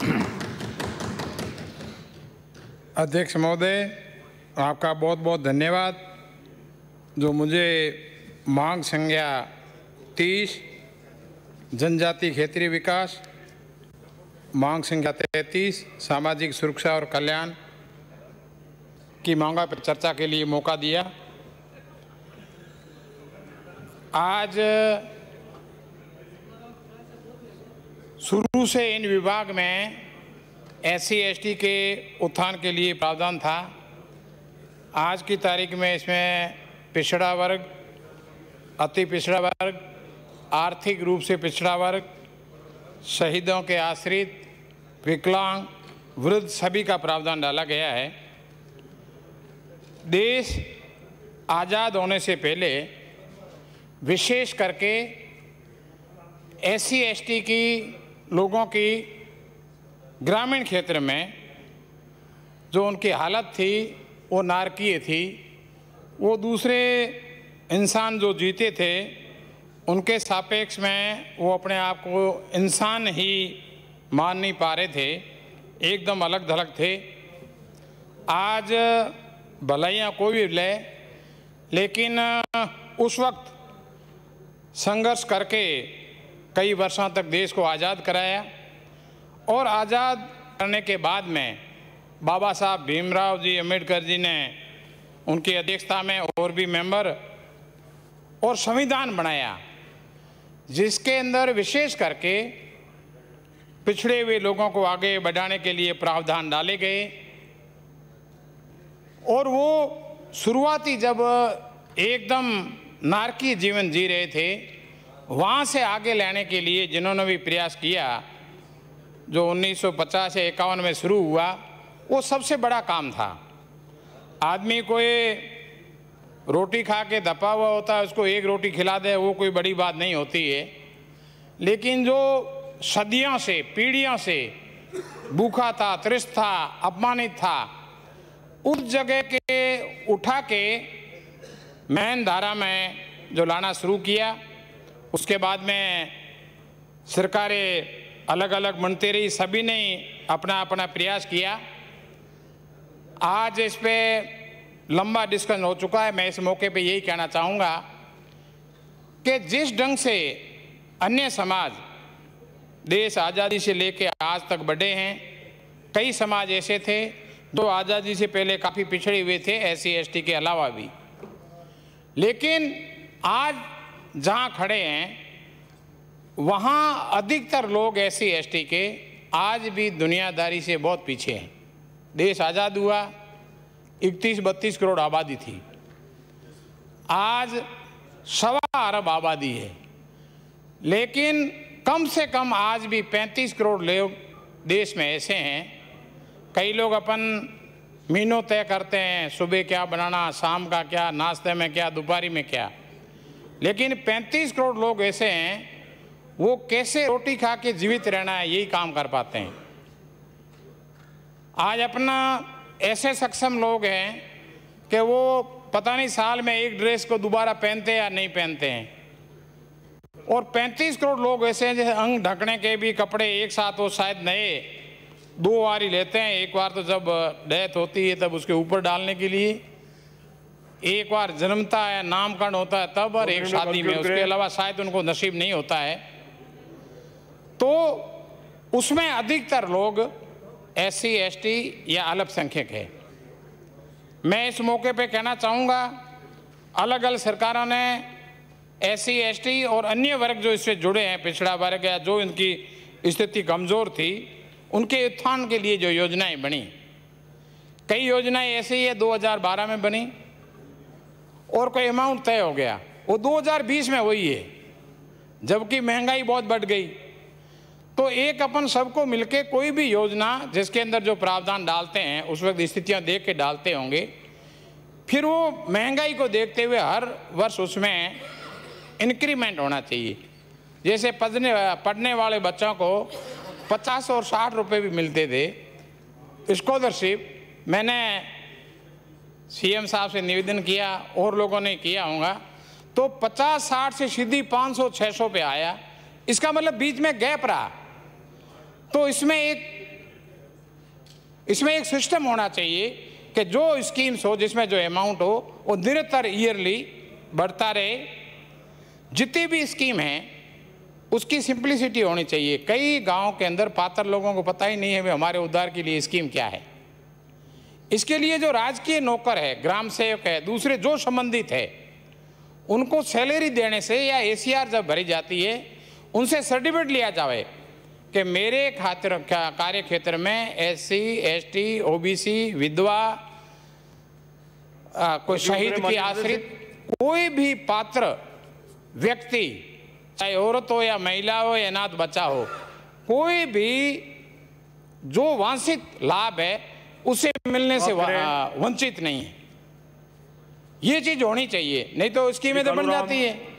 अध्यक्ष महोदय आपका बहुत बहुत धन्यवाद जो मुझे मांग संज्ञा तीस जनजाति क्षेत्रीय विकास मांग संख्या तैतीस सामाजिक सुरक्षा और कल्याण की मांगा पर चर्चा के लिए मौका दिया आज शुरू से इन विभाग में एस सी के उत्थान के लिए प्रावधान था आज की तारीख में इसमें पिछड़ा वर्ग अति पिछड़ा वर्ग आर्थिक रूप से पिछड़ा वर्ग शहीदों के आश्रित विकलांग वृद्ध सभी का प्रावधान डाला गया है देश आज़ाद होने से पहले विशेष करके एस सी की लोगों की ग्रामीण क्षेत्र में जो उनकी हालत थी वो नारकीय थी वो दूसरे इंसान जो जीते थे उनके सापेक्ष में वो अपने आप को इंसान ही मान नहीं पा रहे थे एकदम अलग धलग थे आज भलाइयाँ कोई भी ले लेकिन उस वक्त संघर्ष करके कई वर्षों तक देश को आज़ाद कराया और आज़ाद करने के बाद में बाबा साहब भीमराव जी अम्बेडकर जी ने उनकी अध्यक्षता में और भी मेंबर और संविधान बनाया जिसके अंदर विशेष करके पिछड़े हुए लोगों को आगे बढ़ाने के लिए प्रावधान डाले गए और वो शुरुआती जब एकदम नारकी जीवन जी रहे थे वहाँ से आगे लाने के लिए जिन्होंने भी प्रयास किया जो 1950 से इक्यावन में शुरू हुआ वो सबसे बड़ा काम था आदमी कोई रोटी खा के दपा हुआ होता है उसको एक रोटी खिला दे वो कोई बड़ी बात नहीं होती है लेकिन जो सदियों से पीढ़ियों से भूखा था त्रिस्त था अपमानित था उस जगह के उठा के मैन धारा में जो लाना शुरू किया उसके बाद में सरकारें अलग अलग बनते रही सभी ने अपना अपना प्रयास किया आज इस पर लंबा डिस्कशन हो चुका है मैं इस मौके पे यही कहना चाहूँगा कि जिस ढंग से अन्य समाज देश आज़ादी से लेकर आज तक बढ़े हैं कई समाज ऐसे थे जो तो आज़ादी से पहले काफ़ी पिछड़े हुए थे एस सी के अलावा भी लेकिन आज जहाँ खड़े हैं वहाँ अधिकतर लोग ऐसी एसटी के आज भी दुनियादारी से बहुत पीछे हैं देश आज़ाद हुआ इकतीस बत्तीस करोड़ आबादी थी आज सवा अरब आबादी है लेकिन कम से कम आज भी 35 करोड़ लोग देश में ऐसे हैं कई लोग अपन मीनू तय करते हैं सुबह क्या बनाना शाम का क्या नाश्ते में क्या दोपहरी में क्या लेकिन 35 करोड़ लोग ऐसे हैं वो कैसे रोटी खा के जीवित रहना है यही काम कर पाते हैं आज अपना ऐसे सक्षम लोग हैं कि वो पता नहीं साल में एक ड्रेस को दोबारा पहनते या नहीं पहनते हैं और 35 करोड़ लोग ऐसे हैं जैसे अंग ढकने के भी कपड़े एक साथ वो शायद नए दो बार ही लेते हैं एक बार तो जब डेथ होती है तब उसके ऊपर डालने के लिए एक बार जन्मता है नामकरण होता है तब और एक शादी में उसके अलावा शायद उनको नसीब नहीं होता है तो उसमें अधिकतर लोग एस सी एस टी या अल्पसंख्यक है मैं इस मौके पे कहना चाहूँगा अलग अलग सरकारों ने एस सी एस टी और अन्य वर्ग जो इससे जुड़े हैं पिछड़ा वर्ग या जो इनकी स्थिति कमज़ोर थी उनके उत्थान के लिए जो योजनाएं बनी कई योजनाएं ऐसी है 2012 में बनी और कोई अमाउंट तय हो गया वो 2020 में वही है जबकि महंगाई बहुत बढ़ गई तो एक अपन सबको मिलके कोई भी योजना जिसके अंदर जो प्रावधान डालते हैं उस वक्त स्थितियां देख के डालते होंगे फिर वो महंगाई को देखते हुए हर वर्ष उसमें इंक्रीमेंट होना चाहिए जैसे पढ़ने पढ़ने वाले बच्चों को पचास और साठ रुपये भी मिलते थे स्कॉलरशिप मैंने सीएम साहब से निवेदन किया और लोगों ने किया होगा तो 50 साठ से सीधी 500 600 पे आया इसका मतलब बीच में गैप रहा तो इसमें एक इसमें एक सिस्टम होना चाहिए कि जो स्कीम्स हो जिसमें जो अमाउंट हो वो निरंतर ईयरली बढ़ता रहे जितनी भी स्कीम है उसकी सिंप्लिसिटी होनी चाहिए कई गांव के अंदर पात्र लोगों को पता ही नहीं है हमारे उद्धार के लिए स्कीम क्या है इसके लिए जो राजकीय नौकर है ग्राम सेवक है दूसरे जो संबंधित है उनको सैलरी देने से या एसीआर जब भरी जाती है उनसे सर्टिफिकेट लिया जाए कि मेरे खातिर कार्य क्षेत्र में एससी एसटी ओबीसी विधवा कोई शहीद की आश्रित कोई भी पात्र व्यक्ति चाहे औरत हो या महिला हो या अनाथ बच्चा हो कोई भी जो वांछित लाभ है उसे मिलने से हाँ, वंचित नहीं है ये चीज होनी चाहिए नहीं तो स्कीमें तो बन जाती है